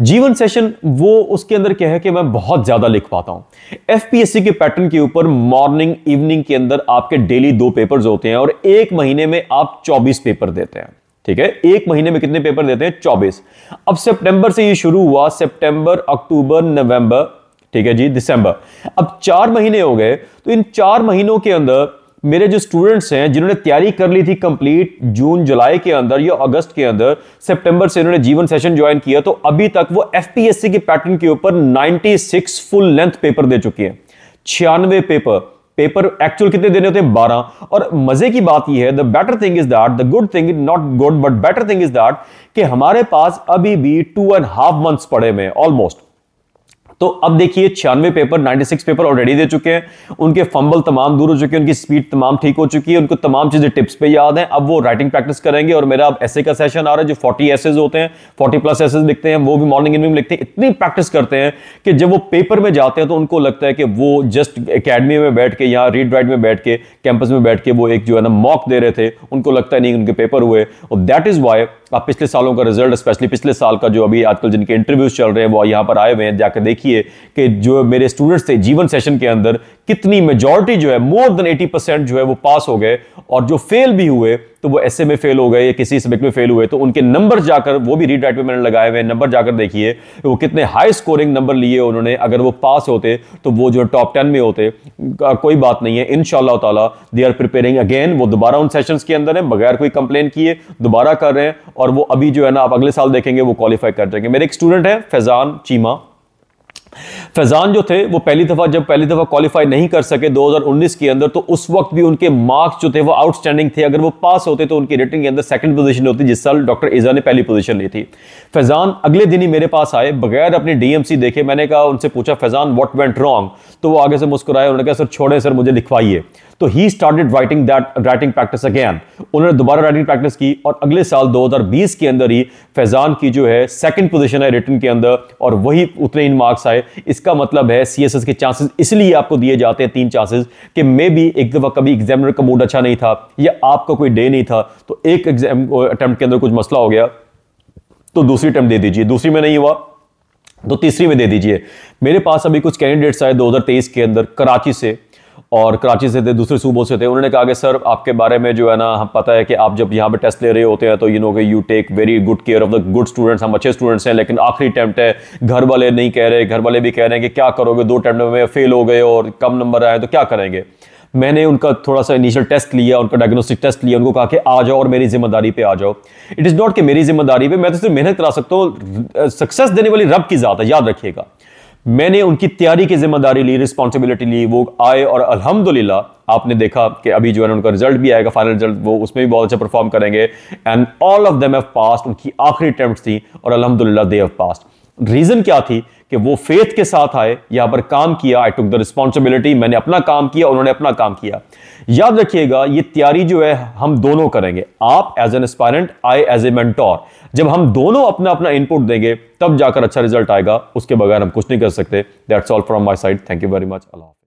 जीवन सेशन वो उसके अंदर क्या है कि मैं बहुत ज्यादा लिख पाता हूं एफ के पैटर्न के ऊपर मॉर्निंग इवनिंग के अंदर आपके डेली दो पेपर होते हैं और एक महीने में आप चौबीस पेपर देते हैं ठीक है एक महीने में कितने पेपर देते हैं 24 अब सितंबर से ये शुरू हुआ सितंबर अक्टूबर नवंबर ठीक है जी दिसंबर अब चार महीने हो गए तो इन चार महीनों के अंदर मेरे जो स्टूडेंट्स हैं जिन्होंने तैयारी कर ली थी कंप्लीट जून जुलाई के अंदर या अगस्त के अंदर सितंबर से इन्होंने जीवन सेशन ज्वाइन किया तो अभी तक वो एफपीएससी के पैटर्न के ऊपर 96 फुल लेंथ पेपर दे चुके हैं छियानवे पेपर पेपर एक्चुअल कितने देने होते हैं बारह और मजे की बात यह है the better thing is that the good thing not good but better thing is that कि हमारे पास अभी भी टू एंड हाफ मंथ्स पड़े हुए ऑलमोस्ट तो अब देखिए छियानवे पेपर 96 पेपर ऑलरेडी दे चुके हैं उनके फंबल तमाम दूर हो चुके हैं उनकी स्पीड तमाम ठीक हो चुकी है उनको तमाम चीज़ें टिप्स पे याद हैं अब वो राइटिंग प्रैक्टिस करेंगे और मेरा अब ऐसे का सेशन आ रहा है जो 40 एसेज होते हैं 40 प्लस एसेज लिखते हैं वो भी मॉर्निंग इवनिंग लिखते हैं इतनी प्रैक्टिस करते हैं कि जब वो पेपर में जाते हैं तो उनको लगता है कि वो जस्ट अकेडमी में बैठ के या रीड राइट में बैठ के कैंपस में बैठ के वो एक जो है ना मॉक दे रहे थे उनको लगता है नहीं उनके पेपर हुए और दैट इज़ वाई आप पिछले सालों का रिजल्ट स्पेशली पिछले साल का जो अभी आजकल जिनके इंटरव्यूज चल रहे हैं वो यहाँ पर आए हुए हैं जाकर देखिए कि जो मेरे स्टूडेंट्स थे जीवन सेशन के अंदर कितनी मेजोरिटी जो है मोर देन 80 परसेंट जो है वो पास हो गए और जो फेल भी हुए तो वो एस में फेल हो गए या किसी सब्जेक्ट में फेल हुए तो उनके नंबर जाकर वो भी रीड राइट में मैंने लगाए हुए नंबर जाकर देखिए वो कितने हाई स्कोरिंग नंबर लिए उन्होंने अगर वो पास होते तो वो जो है टॉप टेन में होते कोई बात नहीं है इन ताला दे आर प्रिपेयरिंग अगेन वो दोबारा उन सेशन के अंदर है बगैर कोई कंप्लेन किए दोबारा कर रहे हैं और वो अभी जो है ना आप अगले साल देखेंगे वो क्वालिफाई कर जाएंगे मेरे एक स्टूडेंट है फैजान चीमा फैजान जो थे वो पहली दफ़ा जब पहली दफ़ा क्वालिफाई नहीं कर सके 2019 के अंदर तो उस वक्त भी उनके मार्क्स जो थे वो आउटस्टैंडिंग थे अगर वो पास होते तो उनकी रेटिंग के अंदर सेकंड पोजीशन होती जिस साल डॉक्टर इजा ने पहली पोजीशन ली थी फैजान अगले दिन ही मेरे पास आए बगैर अपनी डीएमसी देखे मैंने कहा उनसे पूछा फैजान वॉट वेंट रॉन्ग तो वो आगे से मुस्कुराए उन्होंने कहा सर छोड़े सर मुझे लिखवाइए तो he started writing that writing practice again उन्होंने दोबारा राइटिंग प्रैक्टिस की और अगले साल 2020 के अंदर ही फैजान की जो है सेकंड पोजीशन है रिटर्न के अंदर और वही उतने इन मार्क्स आए इसका मतलब है सीएसएस के चांसेस इसलिए आपको दिए जाते हैं तीन चांसेस कि मे बी एक दफ़ा कभी एग्जामिनर का मूड अच्छा नहीं था या आपका कोई डे नहीं था तो एक एग्जाम अटैम्प्ट के अंदर कुछ मसला हो गया तो दूसरी अटैम्प्ट दे दीजिए दूसरी में नहीं हुआ तो तीसरी में दे दीजिए मेरे पास अभी कुछ कैंडिडेट्स आए 2023 के अंदर कराची से और कराची से थे दूसरे सूबों से थे उन्होंने कहा कि सर आपके बारे में जो है ना हम पता है कि आप जब यहाँ पे टेस्ट ले रहे होते हैं तो यू नो कि you take very good care of the good students हम अच्छे स्टूडेंट्स हैं लेकिन आखिरी अटैम्प्ट है घर वाले नहीं कह रहे घर वाले भी कह रहे हैं कि क्या करोगे दो अटैम्प्ट में फेल हो गए और कम नंबर आए तो क्या करेंगे मैंने उनका थोड़ा सा इनिशियल टेस्ट लिया उनका डायग्नोस्टिक टेस्ट लिया उनको कहा कि आ जाओ और मेरी जिम्मेदारी पे आ जाओ इट इज़ नॉट कि मेरी जिम्मेदारी पे मैं तो सिर्फ मेहनत करा सकता हूँ सक्सेस देने वाली रब की ज़ात है याद रखिएगा मैंने उनकी तैयारी की जिम्मेदारी ली रिस्पॉन्सिबिलिटी ली वो आए और अलहमदुल्ला आपने देखा कि अभी जो है उनका रिजल्ट भी आएगा फाइनल रिजल्ट वो उसमें भी बहुत अच्छा परफॉर्म करेंगे and all of them have passed उनकी आखिरी अटैम्प्ट थी और अलहमदुल्ला दे हैव पास्ट रीजन क्या थी कि वो फेथ के साथ आए यहां पर काम किया आई टुक द रिस्पॉन्सिबिलिटी मैंने अपना काम किया उन्होंने अपना काम किया याद रखिएगा ये तैयारी जो है हम दोनों करेंगे आप as an aspirant I as a mentor जब हम दोनों अपना अपना इनपुट देंगे तब जाकर अच्छा रिजल्ट आएगा उसके बगैर हम कुछ नहीं कर सकते that's all from my side thank you very much Allah